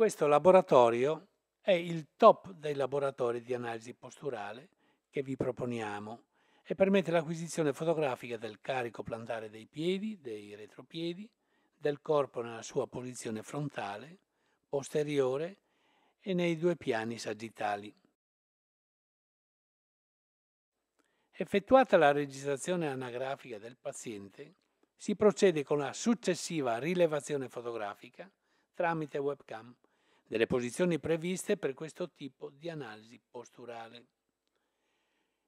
Questo laboratorio è il top dei laboratori di analisi posturale che vi proponiamo e permette l'acquisizione fotografica del carico plantare dei piedi, dei retropiedi, del corpo nella sua posizione frontale, posteriore e nei due piani sagittali. Effettuata la registrazione anagrafica del paziente, si procede con la successiva rilevazione fotografica tramite webcam delle posizioni previste per questo tipo di analisi posturale.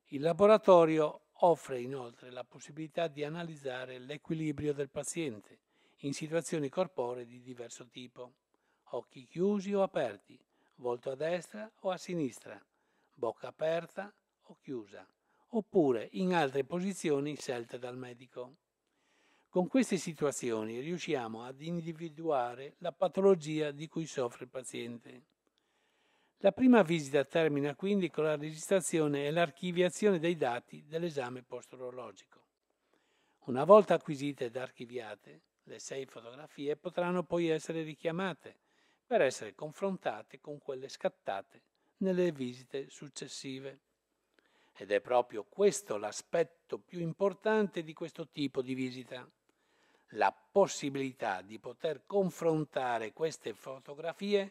Il laboratorio offre inoltre la possibilità di analizzare l'equilibrio del paziente in situazioni corporee di diverso tipo, occhi chiusi o aperti, volto a destra o a sinistra, bocca aperta o chiusa, oppure in altre posizioni scelte dal medico. Con queste situazioni riusciamo ad individuare la patologia di cui soffre il paziente. La prima visita termina quindi con la registrazione e l'archiviazione dei dati dell'esame post-urologico. Una volta acquisite ed archiviate, le sei fotografie potranno poi essere richiamate per essere confrontate con quelle scattate nelle visite successive. Ed è proprio questo l'aspetto più importante di questo tipo di visita la possibilità di poter confrontare queste fotografie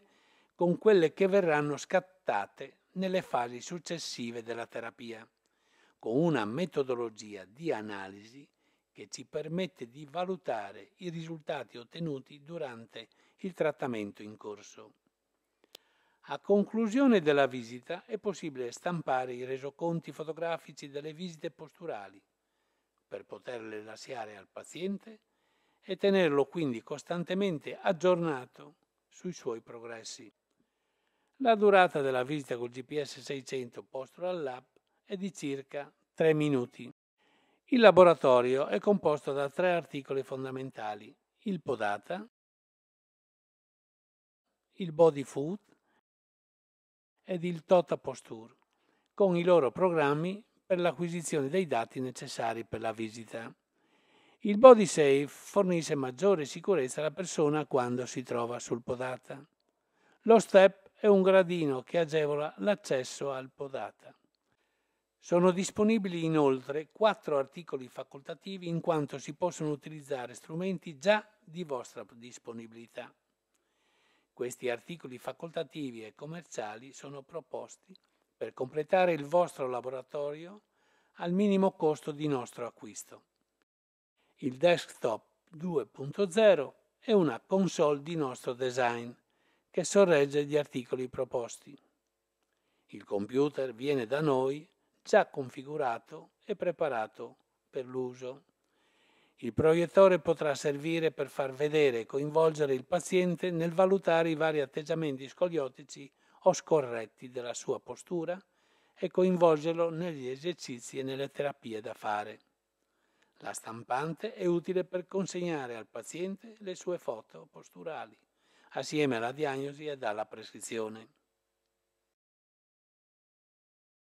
con quelle che verranno scattate nelle fasi successive della terapia, con una metodologia di analisi che ci permette di valutare i risultati ottenuti durante il trattamento in corso. A conclusione della visita è possibile stampare i resoconti fotografici delle visite posturali per poterle lasciare al paziente e tenerlo quindi costantemente aggiornato sui suoi progressi. La durata della visita col GPS 600 posto dall'app è di circa 3 minuti. Il laboratorio è composto da tre articoli fondamentali, il Podata, il Body Food ed il Tota Posture, con i loro programmi per l'acquisizione dei dati necessari per la visita. Il body safe fornisce maggiore sicurezza alla persona quando si trova sul podata. Lo step è un gradino che agevola l'accesso al podata. Sono disponibili inoltre quattro articoli facoltativi in quanto si possono utilizzare strumenti già di vostra disponibilità. Questi articoli facoltativi e commerciali sono proposti per completare il vostro laboratorio al minimo costo di nostro acquisto il desktop 2.0 e una console di nostro design che sorregge gli articoli proposti. Il computer viene da noi già configurato e preparato per l'uso. Il proiettore potrà servire per far vedere e coinvolgere il paziente nel valutare i vari atteggiamenti scoliotici o scorretti della sua postura e coinvolgerlo negli esercizi e nelle terapie da fare. La stampante è utile per consegnare al paziente le sue foto posturali, assieme alla diagnosi ed alla prescrizione.